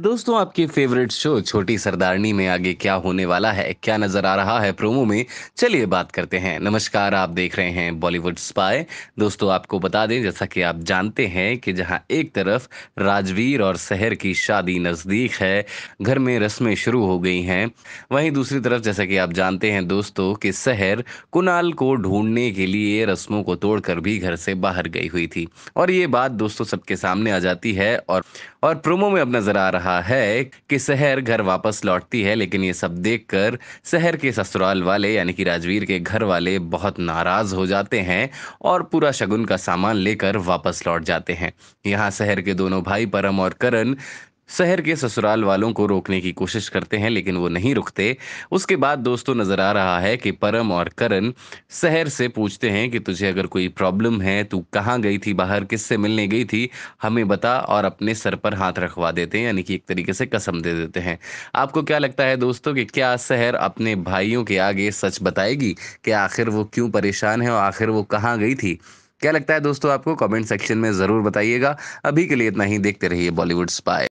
दोस्तों आपके favourite show छोटी सरदारनी में आगे क्या होने वाला है क्या नजर आ रहा है प्रोमो में चलिए बात करते हैं नमस्कार आप देख रहे हैं बॉलीवुड स्पाई दोस्तों आपको बता दें जैसा कि आप जानते हैं कि जहां एक तरफ राजवीर और शहर की शादी नज़दीक है घर में रस्में शुरू हो गई हैं वहीं दूसरी तरफ जैसा कि आप जानते हैं दोस्तों कि शहर कुणाल को ढूंढने के लिए रस्मों को तोड़कर भी घर से बाहर गई हुई थी और ये बात दोस्तों सबके सामने आ जाती है और प्रोमो में अब नजर आ रहा रहा है कि सहर घर वापस लौटती है लेकिन ये सब देखकर सहर के ससुराल वाले यानी कि राजवीर के घर वाले बहुत नाराज हो जाते हैं और पूरा शगुन का सामान लेकर वापस लौट जाते हैं यहाँ शहर के दोनों भाई परम और करण शहर के ससुराल वालों को रोकने की कोशिश करते हैं लेकिन वो नहीं रुकते उसके बाद दोस्तों नजर आ रहा है कि परम और करण शहर से पूछते हैं कि तुझे अगर कोई प्रॉब्लम है तू कहाँ गई थी बाहर किससे मिलने गई थी हमें बता और अपने सर पर हाथ रखवा देते हैं यानी कि एक तरीके से कसम दे देते हैं आपको क्या लगता है दोस्तों कि क्या शहर अपने भाइयों के आगे सच बताएगी कि आखिर वो क्यों परेशान है और आखिर वो कहाँ गई थी क्या लगता है दोस्तों आपको कमेंट सेक्शन में ज़रूर बताइएगा अभी के लिए इतना ही देखते रहिए बॉलीवुड स्पाई